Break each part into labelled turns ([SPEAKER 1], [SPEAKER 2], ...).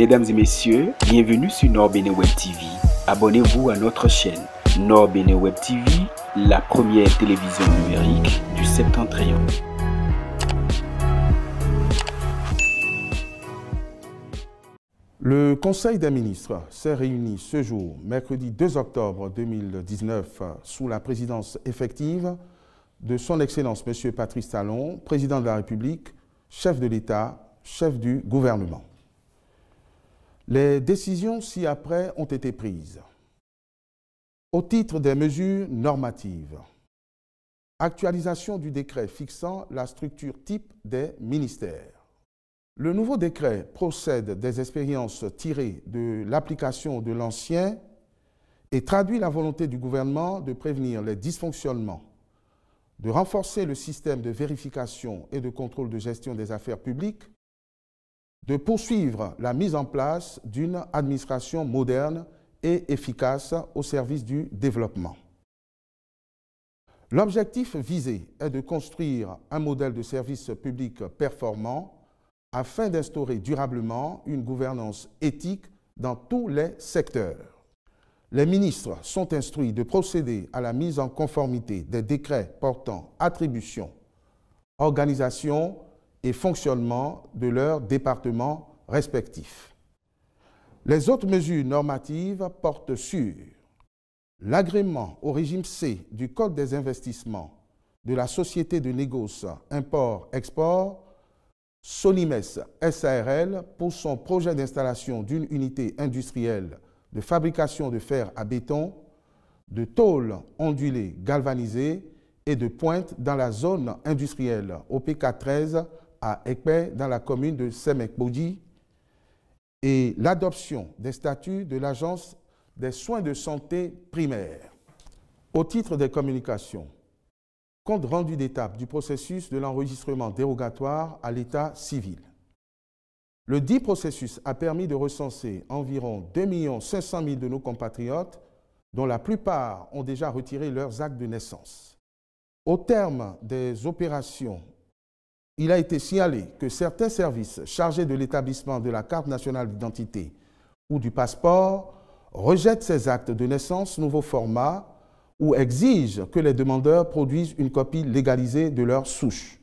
[SPEAKER 1] Mesdames et messieurs, bienvenue sur Nord Web TV. Abonnez-vous à notre chaîne Nord Web TV, la première télévision numérique du septentrion. Le Conseil des ministres s'est réuni ce jour, mercredi 2 octobre 2019, sous la présidence effective de son Excellence M. Patrice Talon, président de la République, chef de l'État, chef du gouvernement. Les décisions ci-après ont été prises. Au titre des mesures normatives, actualisation du décret fixant la structure type des ministères. Le nouveau décret procède des expériences tirées de l'application de l'ancien et traduit la volonté du gouvernement de prévenir les dysfonctionnements, de renforcer le système de vérification et de contrôle de gestion des affaires publiques de poursuivre la mise en place d'une administration moderne et efficace au service du développement. L'objectif visé est de construire un modèle de service public performant afin d'instaurer durablement une gouvernance éthique dans tous les secteurs. Les ministres sont instruits de procéder à la mise en conformité des décrets portant attribution, organisation, et fonctionnement de leurs départements respectifs. Les autres mesures normatives portent sur l'agrément au régime C du Code des investissements de la société de négoce import-export Solimes SARL pour son projet d'installation d'une unité industrielle de fabrication de fer à béton, de tôle ondulée galvanisée et de pointe dans la zone industrielle OPK 13 à Ekpe, dans la commune de Semekpodji, et l'adoption des statuts de l'Agence des soins de santé primaire. Au titre des communications, compte rendu d'étape du processus de l'enregistrement dérogatoire à l'état civil. Le dit processus a permis de recenser environ 2 500 de nos compatriotes, dont la plupart ont déjà retiré leurs actes de naissance. Au terme des opérations il a été signalé que certains services chargés de l'établissement de la carte nationale d'identité ou du passeport rejettent ces actes de naissance nouveau format ou exigent que les demandeurs produisent une copie légalisée de leur souche.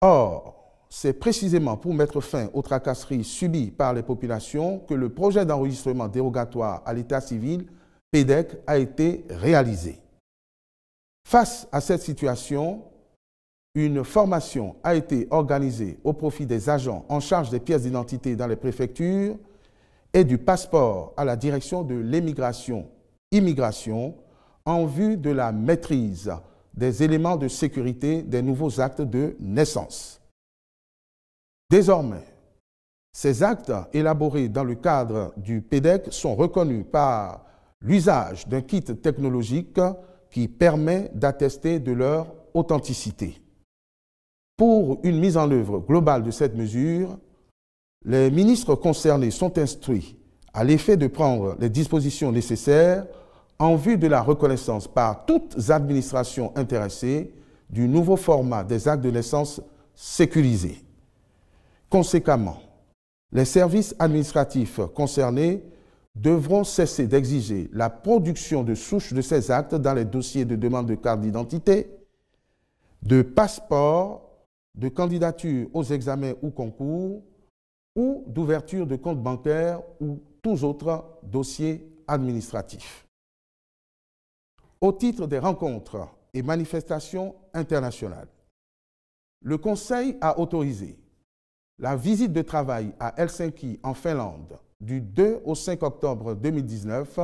[SPEAKER 1] Or, c'est précisément pour mettre fin aux tracasseries subies par les populations que le projet d'enregistrement dérogatoire à l'état civil, PEDEC, a été réalisé. Face à cette situation, une formation a été organisée au profit des agents en charge des pièces d'identité dans les préfectures et du passeport à la direction de l'émigration, immigration, en vue de la maîtrise des éléments de sécurité des nouveaux actes de naissance. Désormais, ces actes élaborés dans le cadre du PEDEC sont reconnus par l'usage d'un kit technologique qui permet d'attester de leur authenticité. Pour une mise en œuvre globale de cette mesure, les ministres concernés sont instruits à l'effet de prendre les dispositions nécessaires en vue de la reconnaissance par toutes administrations intéressées du nouveau format des actes de naissance sécurisés. Conséquemment, les services administratifs concernés devront cesser d'exiger la production de souches de ces actes dans les dossiers de demande de carte d'identité, de passeport de candidature aux examens ou concours ou d'ouverture de compte bancaire ou tous autres dossiers administratifs. Au titre des rencontres et manifestations internationales, le Conseil a autorisé la visite de travail à Helsinki en Finlande du 2 au 5 octobre 2019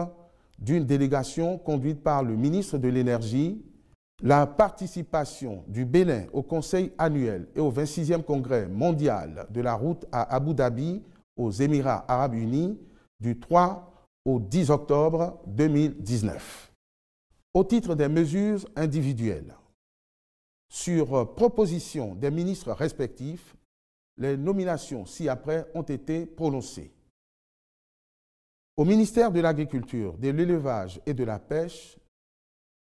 [SPEAKER 1] d'une délégation conduite par le ministre de l'Énergie, la participation du Bénin au Conseil annuel et au 26e Congrès mondial de la route à Abu Dhabi aux Émirats arabes unis du 3 au 10 octobre 2019. Au titre des mesures individuelles, sur proposition des ministres respectifs, les nominations ci-après ont été prononcées. Au ministère de l'Agriculture, de l'Élevage et de la Pêche,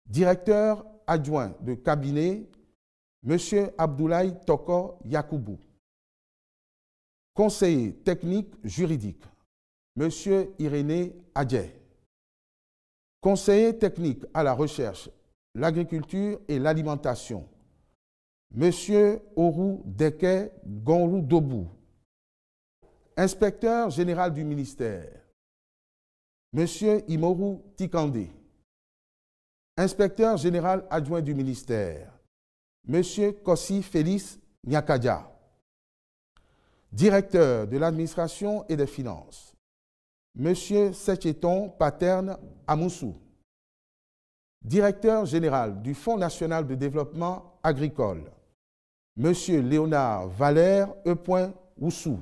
[SPEAKER 1] directeur adjoint de cabinet, M. Abdoulaye Toko Yakoubou. Conseiller technique juridique, M. Irénée Adje, Conseiller technique à la recherche, l'agriculture et l'alimentation, M. Oru Deke Gonrou Dobou. Inspecteur général du ministère, M. Imoru Tikandé inspecteur général adjoint du ministère, M. Kossi Félix Nyakadia, directeur de l'administration et des finances, M. Secheton Paterne Amoussou, directeur général du Fonds national de développement agricole, M. Léonard Valère E. Oussou,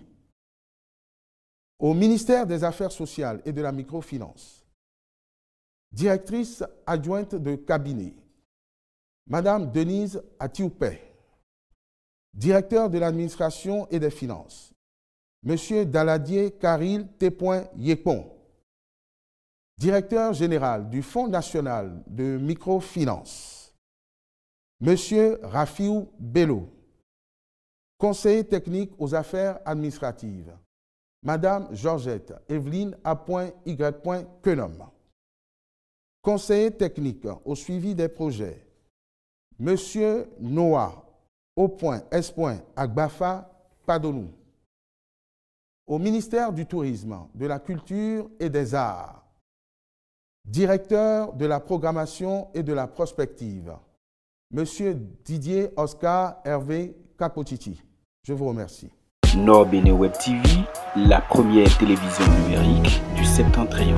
[SPEAKER 1] au ministère des Affaires sociales et de la microfinance, directrice adjointe de cabinet, Madame Denise Atioupé. directeur de l'administration et des finances, Monsieur Daladier Karil T. directeur général du Fonds national de microfinance, Monsieur Rafiou Bello, conseiller technique aux affaires administratives, Madame Georgette Evelyne Kenom. Conseiller technique au suivi des projets, Monsieur Noah, au point, S. Agbafa, Padonou. Au ministère du Tourisme, de la Culture et des Arts, directeur de la programmation et de la prospective, Monsieur Didier Oscar Hervé Capotiti. Je vous remercie. Nord Web TV, la première télévision numérique du septentrion.